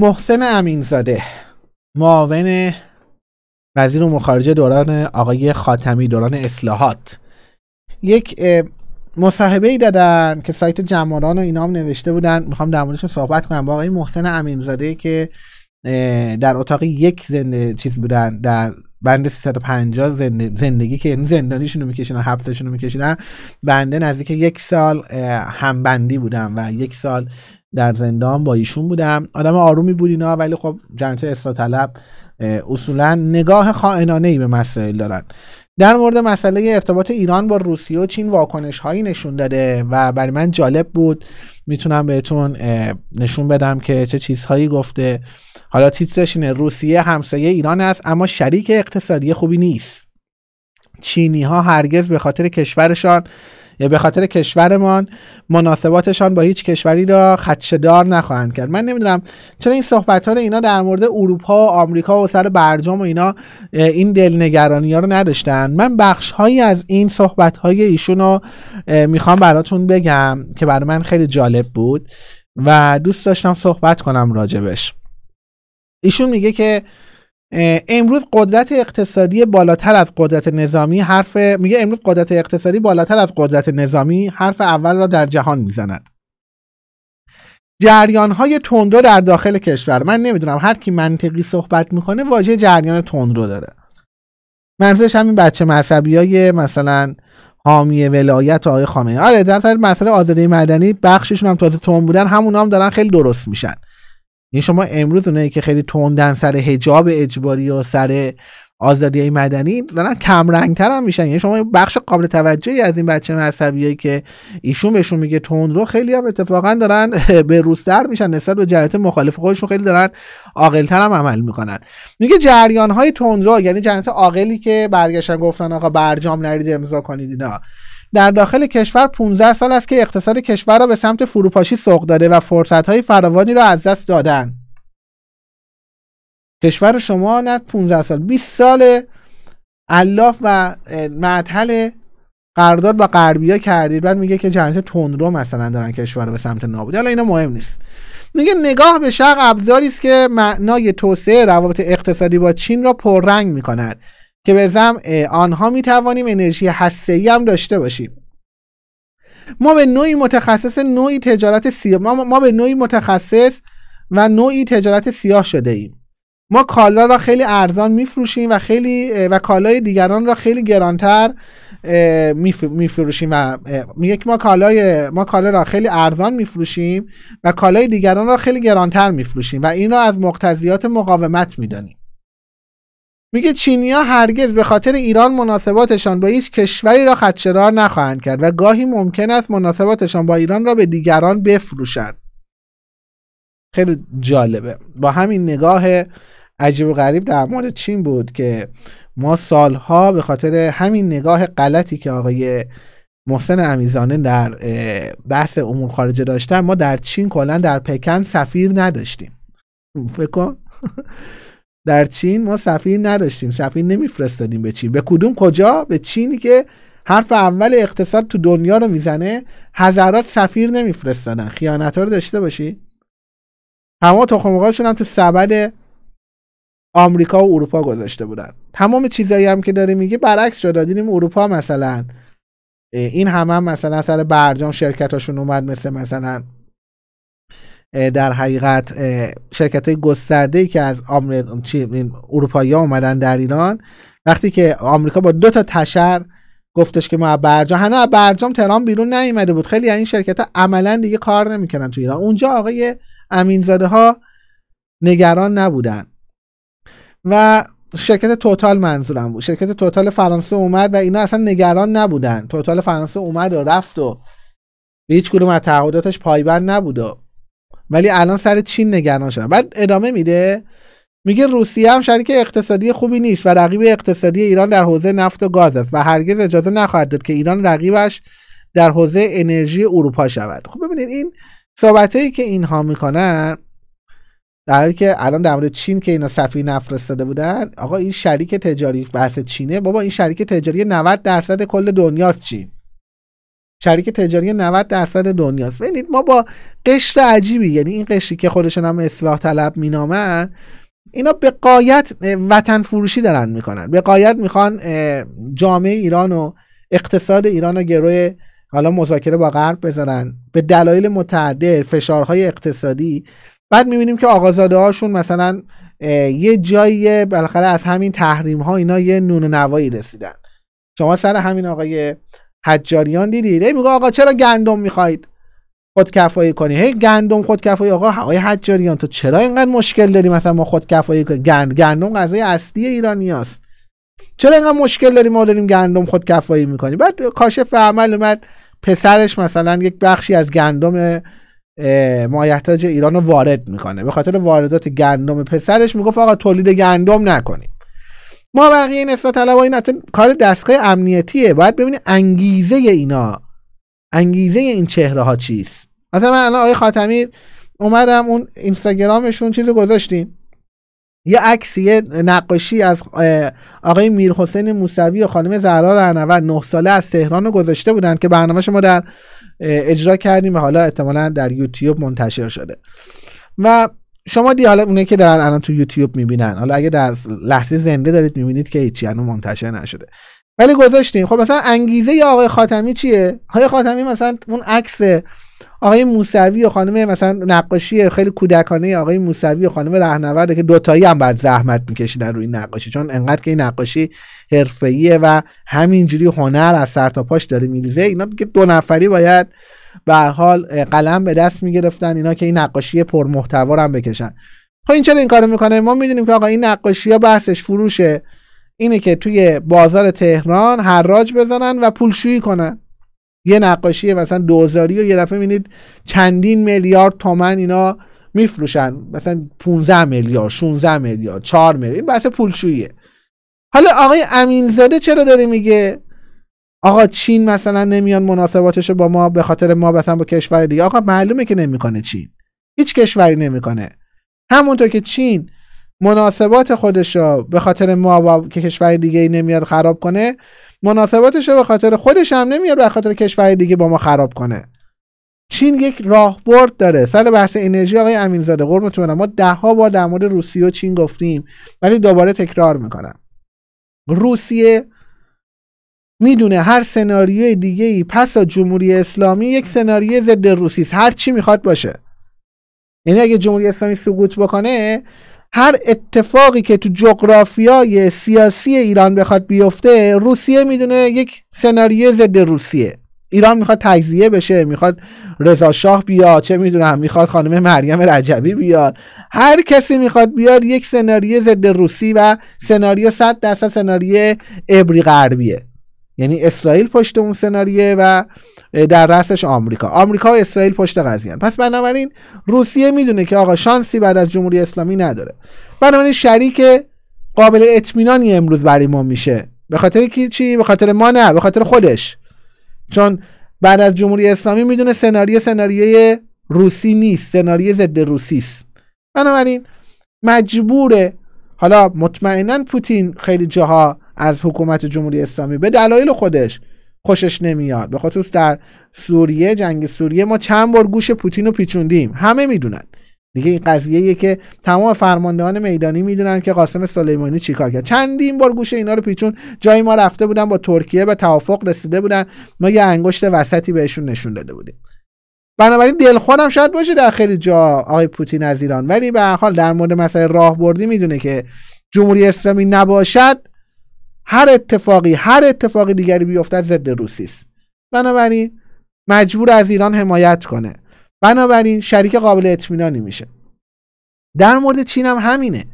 محسن امینزاده معاون وزیر امور خارجه دوران آقای خاتمی دوران اصلاحات یک مصاحبه ای دادن که سایت جماران و اینام نوشته بودن میخوام در موردش صحبت کنم با آقای محسن امینزاده که در اتاق یک زنده چیز بودن در بند 350 زندگی که یعنی زندانیشون رو میکشیدن حبسشون رو میکشیدن بنده نزدیک یک سال همبندی بودم و یک سال در زندان با ایشون بودم آدم آرومی بود اینا ولی خب جنت اصلاح طلب اصولا نگاه خائنانه ای به مسائل دارن در مورد مسئله ارتباط ایران با روسیه و چین واکنش هایی نشون داده و برای من جالب بود میتونم بهتون نشون بدم که چه چیزهایی گفته حالا تیترش اینه روسیه همسایه ایران است اما شریک اقتصادی خوبی نیست چینی ها هرگز به خاطر کشورشان یا به خاطر کشورمان مناسباتشان با هیچ کشوری را خدشدار نخواهند کرد من نمیدونم چرا این صحبت ها اینا در مورد اروپا و آمریکا و سر برجام و اینا این دلنگرانی ها رو نداشتن من بخش هایی از این صحبت های ایشون رو میخوام براتون بگم که برای من خیلی جالب بود و دوست داشتم صحبت کنم راجبش ایشون میگه که امروز قدرت اقتصادی بالاتر از قدرت نظامی حرف میگه امروز قدرت اقتصادی بالاتر از قدرت نظامی حرف اول را در جهان میزند جریان های تندرو در داخل کشور من نمیدونم هر کی منطقی صحبت میکنه واژه جریان تندرو داره منظورش همین بچه مذهبی های مثلا حامی ولایت آقای خامنه آره در مسئله آزادی مدنی بخششون هم تازه تون بودن همون هم دارن خیلی درست میشن یعنی شما امروز اونایی که خیلی تندن سر حجاب اجباری و سر آزادی مدنی دارن کم رنگ تر هم میشن یعنی شما بخش قابل توجهی از این بچه هایی که ایشون بهشون میگه تون رو خیلی هم اتفاقا دارن به روستر میشن نسبت به جهت مخالف خودشون خیلی دارن عاقل تر هم عمل میکنن میگه جریان های تون رو یعنی جنت عاقلی که برگشتن گفتن آقا برجام نرید امضا کنید اینا در داخل کشور 15 سال است که اقتصاد کشور را به سمت فروپاشی سوق داده و فرصتهای فراوانی را از دست دادن کشور شما نه 15 سال 20 سال الاف و معطل قرارداد با غربیا کردید بعد میگه که جنت تندرو مثلا دارن کشور رو به سمت نابودی حالا اینا مهم نیست میگه نگاه به شرق ابزاری است که معنای توسعه روابط اقتصادی با چین را پررنگ میکند که به زم آنها می توانیم انرژی ای هم داشته باشیم ما به نوعی متخصص نوعی تجارت سیاه ما, به نوعی متخصص و نوعی تجارت سیاه شده ایم ما کالا را خیلی ارزان میفروشیم و خیلی و کالای دیگران را خیلی گرانتر میفروشیم و میگه ما کالای ما کالا را خیلی ارزان میفروشیم و کالای دیگران را خیلی گرانتر میفروشیم و این را از مقتضیات مقاومت میدانیم میگه چینیا هرگز به خاطر ایران مناسباتشان با هیچ کشوری را خدشهدار نخواهند کرد و گاهی ممکن است مناسباتشان با ایران را به دیگران بفروشند خیلی جالبه با همین نگاه عجیب و غریب در مورد چین بود که ما سالها به خاطر همین نگاه غلطی که آقای محسن امیزانه در بحث امور خارجه داشتن ما در چین کلا در پکن سفیر نداشتیم فکر در چین ما سفیر نداشتیم سفیر نمیفرستادیم به چین به کدوم کجا به چینی که حرف اول اقتصاد تو دنیا رو میزنه هزارات سفیر نمیفرستادن خیانت ها رو داشته باشی تمام تخمقاشون هم تو سبد آمریکا و اروپا گذاشته بودن تمام چیزایی هم که داره میگه برعکس شده دیدیم اروپا مثلا این همه هم مثلا سر برجام شرکتاشون اومد مثل مثلا در حقیقت شرکت های گسترده ای که از اروپایی ها اومدن در ایران وقتی که آمریکا با دو تا تشر گفتش که ما برجام از برجام تهران بیرون نیومده بود خیلی این شرکت ها عملا دیگه کار نمیکنن تو ایران اونجا آقای امینزاده ها نگران نبودن و شرکت توتال منظورم بود شرکت توتال فرانسه اومد و اینا اصلا نگران نبودن توتال فرانسه اومد و رفت و هیچ کدوم از تعهداتش پایبند نبود ولی الان سر چین نگران شدن بعد ادامه میده میگه روسیه هم شریک اقتصادی خوبی نیست و رقیب اقتصادی ایران در حوزه نفت و گاز است و هرگز اجازه نخواهد داد که ایران رقیبش در حوزه انرژی اروپا شود خب ببینید این صحبت هایی که اینها میکنن در حالی که الان در مورد چین که اینا سفینه نفرستاده بودن آقا این شریک تجاری بحث چینه بابا این شریک تجاری 90 درصد کل دنیاست چین شریک تجاری 90 درصد دنیاست ببینید ما با قشر عجیبی یعنی این قشری که خودشون هم اصلاح طلب مینامن اینا به قایت وطن فروشی دارن میکنن به قایت میخوان جامعه ایران و اقتصاد ایران رو گروه حالا مذاکره با غرب بذارن به دلایل متعدد فشارهای اقتصادی بعد میبینیم که آقازاده هاشون مثلا یه جایی بالاخره از همین تحریم ها اینا یه نون و نوایی رسیدن شما سر همین آقای حجاریان دیدید هی میگه آقا چرا گندم میخواید خودکفایی کنی هی گندم خودکفایی آقا آقای حجاریان تو چرا اینقدر مشکل داری مثلا ما خودکفایی گند گندم غذای اصلی ایرانیاست چرا اینقدر مشکل داری ما داریم گندم خودکفایی میکنیم بعد کاشف عمل اومد پسرش مثلا یک بخشی از گندم مایحتاج ایران رو وارد میکنه به خاطر واردات گندم پسرش میگفت آقا تولید گندم نکنید ما بقیه این اصلاح طلبای این حتی کار دستگاه امنیتیه باید ببینید انگیزه اینا انگیزه این چهره ها چیست مثلا من الان آقای خاتمی اومدم اون اینستاگرامشون چیزو گذاشتیم یه عکسی یه نقاشی از آقای میرحسین موسوی و خانم زهرا رهنورد نه ساله از تهران رو گذاشته بودن که برنامه شما در اجرا کردیم و حالا احتمالا در یوتیوب منتشر شده و شما دی حالا اونایی که دارن الان تو یوتیوب میبینن حالا اگه در لحظه زنده دارید میبینید که هیچی منتشر نشده ولی گذاشتیم خب مثلا انگیزه ی آقای خاتمی چیه آقای خاتمی مثلا اون عکس آقای موسوی و خانم مثلا نقاشی خیلی کودکانه آقای موسوی و خانم رهنورده که دوتایی هم بعد زحمت میکشیدن روی نقاشی چون انقدر که این نقاشی حرفه‌ایه و همینجوری هنر از سر تا پاش داره میریزه اینا که دو نفری باید به حال قلم به دست میگرفتن اینا که این نقاشی پرمحتوا هم بکشن خب این چرا این کارو میکنه ما میدونیم که آقا این نقاشی ها بحثش فروشه اینه که توی بازار تهران حراج بزنن و پولشویی کنن یه نقاشی مثلا دوزاری و یه دفعه میبینید چندین میلیارد تومن اینا میفروشن مثلا 15 میلیارد 16 میلیارد 4 میلیارد بحث پولشوییه حالا آقای امینزاده چرا داره میگه آقا چین مثلا نمیان مناسباتش رو با ما به خاطر ما مثلا با کشور دیگه آقا معلومه که نمیکنه چین هیچ کشوری نمیکنه همونطور که چین مناسبات خودش رو به خاطر ما با کشور دیگه ای نمیاد خراب کنه مناسباتش رو به خاطر خودش هم نمیاد به خاطر کشور دیگه با ما خراب کنه چین یک راهبرد داره سر بحث انرژی آقای امینزاده قربونتون برم ما ده ها بار در مورد روسیه و چین گفتیم ولی دوباره تکرار میکنم روسیه میدونه هر سناریوی دیگه ای پس از جمهوری اسلامی یک سناریوی ضد روسی هر چی میخواد باشه یعنی اگه جمهوری اسلامی سقوط بکنه هر اتفاقی که تو جغرافیای سیاسی ایران بخواد بیفته روسیه میدونه یک سناریو ضد روسیه ایران میخواد تجزیه بشه میخواد رضا شاه بیاد چه میدونم میخواد خانم مریم رجبی بیاد هر کسی میخواد بیاد یک سناریو ضد روسی و سناریو 100 درصد سناریو ابری غربیه یعنی اسرائیل پشت اون سناریه و در رأسش آمریکا آمریکا و اسرائیل پشت قضیه پس بنابراین روسیه میدونه که آقا شانسی بعد از جمهوری اسلامی نداره بنابراین شریک قابل اطمینانی امروز برای ما میشه به خاطر کی چی به خاطر ما نه به خاطر خودش چون بعد از جمهوری اسلامی میدونه سناریو سناریوی روسی نیست سناریو ضد روسی است بنابراین مجبوره حالا مطمئنا پوتین خیلی جاها از حکومت جمهوری اسلامی به دلایل خودش خوشش نمیاد به خصوص در سوریه جنگ سوریه ما چند بار گوش پوتین رو پیچوندیم همه میدونن دیگه این قضیه که تمام فرماندهان میدانی میدونن که قاسم سلیمانی چیکار کرد چندین بار گوش اینا رو پیچون جایی ما رفته بودن با ترکیه به توافق رسیده بودن ما یه انگشت وسطی بهشون نشون داده بودیم بنابراین دلخورم شاید باشه در خیلی جا آقای پوتین از ایران ولی به حال در مورد مسئله راهبردی میدونه که جمهوری اسلامی نباشد هر اتفاقی هر اتفاقی دیگری بیفتد ضد روسی است بنابراین مجبور از ایران حمایت کنه بنابراین شریک قابل اطمینانی میشه در مورد چین هم همینه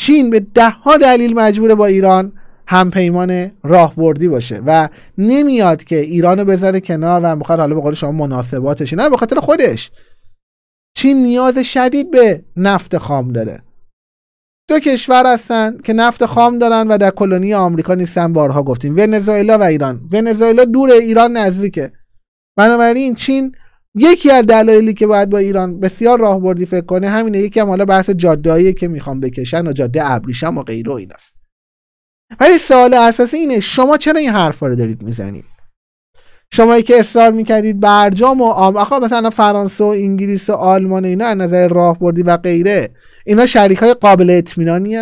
چین به ده ها دلیل مجبور با ایران همپیمان راهبردی باشه و نمیاد که ایرانو بذاره کنار و بخواد حالا به قول شما مناسباتش نه به خاطر خودش چین نیاز شدید به نفت خام داره دو کشور هستن که نفت خام دارن و در کلونی آمریکا نیستن بارها گفتیم ونزوئلا و ایران ونزوئلا دور ایران نزدیکه بنابراین چین یکی از دلایلی که باید با ایران بسیار راهبردی فکر کنه همینه یکی هم حالا بحث جادهایی که میخوام بکشن و جاده ابریشم و غیره و ایناست ولی سوال اساسی اینه شما چرا این حرفا رو دارید میزنید شمایی که اصرار میکردید برجام و آم آخه مثلا فرانسه و انگلیس و آلمان اینا از نظر راهبردی و غیره اینا شریک های قابل اطمینانی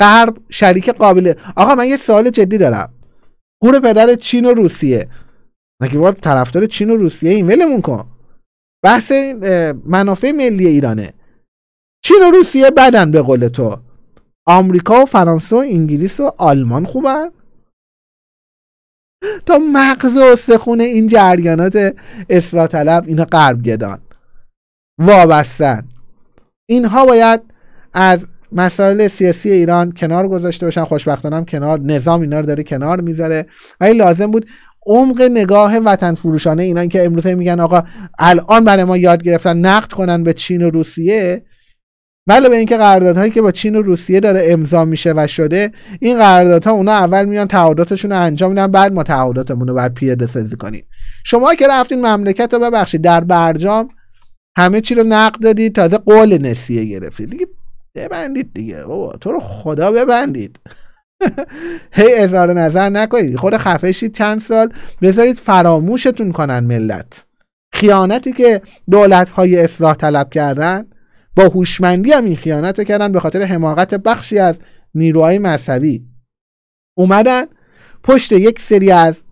غرب شریک قابل آقا من یه سوال جدی دارم گور پدر چین و روسیه مگه ما طرفدار چین و روسیه این ولمون کن بحث منافع ملی ایرانه چین و روسیه بدن به قول تو آمریکا و فرانسه و انگلیس و آلمان خوبن تا مغز و استخون این جریانات اصلاح طلب اینا غرب گدان وابستن اینها باید از مسائل سیاسی ایران کنار گذاشته باشن خوشبختانه هم کنار نظام اینا رو داره کنار میذاره ولی لازم بود عمق نگاه وطن فروشانه اینا که امروز میگن آقا الان برای ما یاد گرفتن نقد کنن به چین و روسیه بله به اینکه قراردادهایی که با چین و روسیه داره امضا میشه و شده این قراردادها اونا اول میان تعهداتشون رو انجام میدن بعد ما تعهداتمون رو بعد پیاده سازی کنیم شما که رفتین مملکت رو ببخشید در برجام همه چی رو نقد دادید تازه قول نسیه گرفتید دیگه ببندید دیگه بابا تو رو خدا ببندید هی اظهار نظر نکنید خود خفشید چند سال بذارید فراموشتون کنن ملت خیانتی که دولت های اصلاح طلب کردن با هوشمندی هم این خیانت کردن به خاطر حماقت بخشی از نیروهای مذهبی اومدن پشت یک سری از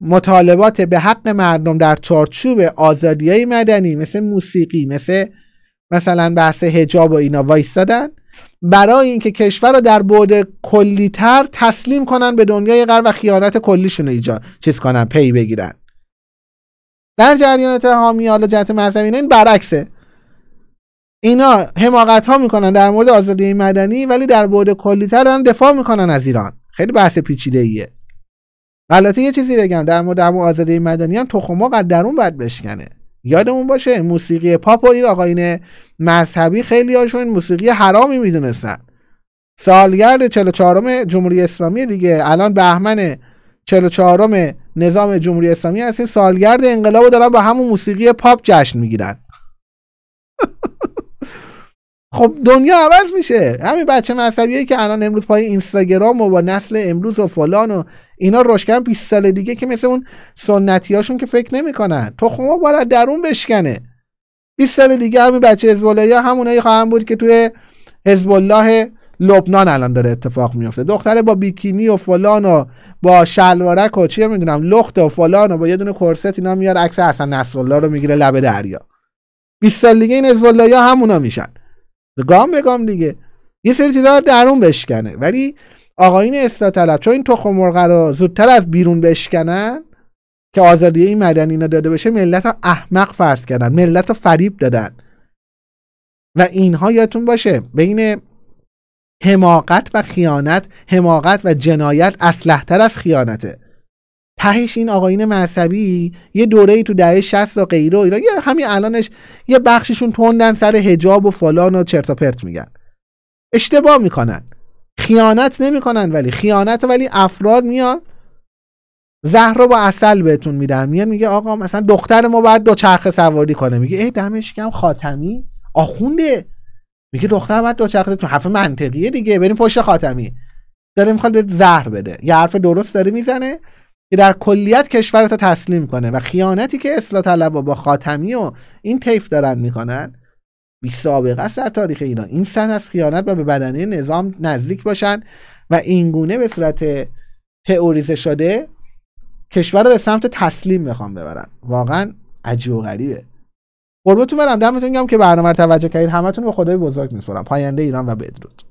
مطالبات به حق مردم در چارچوب آزادی های مدنی مثل موسیقی مثل مثلا بحث هجاب و اینا وایستادن برای اینکه کشور رو در بعد کلیتر تسلیم کنن به دنیای غرب و خیانت کلیشون رو ایجاد چیز کنن پی بگیرن در جریانت حامی حالا جهت مذهبی این برعکسه اینا حماقت ها میکنن در مورد آزادی مدنی ولی در بعد تر هم دفاع میکنن از ایران خیلی بحث پیچیده ایه البته یه چیزی بگم در مورد همون آزادی مدنی هم تخمق در درون بعد بشکنه یادمون باشه موسیقی پاپ و این آقایین مذهبی خیلی هاشون موسیقی حرامی میدونستن سالگرد 44 جمهوری اسلامی دیگه الان بهمن 44 نظام جمهوری اسلامی هستیم سالگرد انقلاب دارن با همون موسیقی پاپ جشن میگیرن خب دنیا عوض میشه همین بچه مذهبیایی که الان امروز پای اینستاگرام و با نسل امروز و فلان و اینا روشکن 20 سال دیگه که مثل اون سنتیاشون که فکر نمیکنن خب باید درون بشکنه 20 سال دیگه همین بچه حزب الله همونایی خواهم بود که توی حزب الله لبنان الان داره اتفاق میفته دختره با بیکینی و فلان و با شلوارک و چی میدونم لخت و فلان و با یه دونه کرست اینا میاد عکس حسن نصرالله رو میگیره لب دریا 20 سال دیگه این حزب الله همونا میشن گام به گام دیگه یه سری چیزا درون بشکنه ولی آقایین اصلاح طلب چون این تخم مرغ رو زودتر از بیرون بشکنن که آزادی این مدنی اینا داده بشه ملت رو احمق فرض کردن ملت رو فریب دادن و اینها یادتون باشه بین حماقت و خیانت حماقت و جنایت اصلحتر از خیانته تهش این آقایین مذهبی یه دوره ای تو دهه 60 و غیره و یه همین الانش یه بخششون توندن سر حجاب و فلان و چرت و پرت میگن اشتباه میکنن خیانت نمیکنن ولی خیانت ولی افراد میان زهر با اصل بهتون میدن میان میگه آقا مثلا دختر ما باید دو چرخ سواری کنه میگه ای دمش گرم خاتمی آخونده میگه دختر باید دو چرخ تو حرف منطقیه دیگه بریم پشت خاتمی داره میخواد به زهر بده یه حرف درست داره میزنه که در کلیت کشور رو تسلیم کنه و خیانتی که اصلاح طلبا با خاتمی و این طیف دارن میکنن بی سابقه در تاریخ ایران این سطح از خیانت با به بدنه نظام نزدیک باشن و اینگونه به صورت تئوریزه شده کشور رو به سمت تسلیم میخوام ببرن واقعا عجیب و غریبه قربتون برم دمتون گم که برنامه رو توجه کردید همتون به خدای بزرگ میسپارم پاینده ایران و بدرود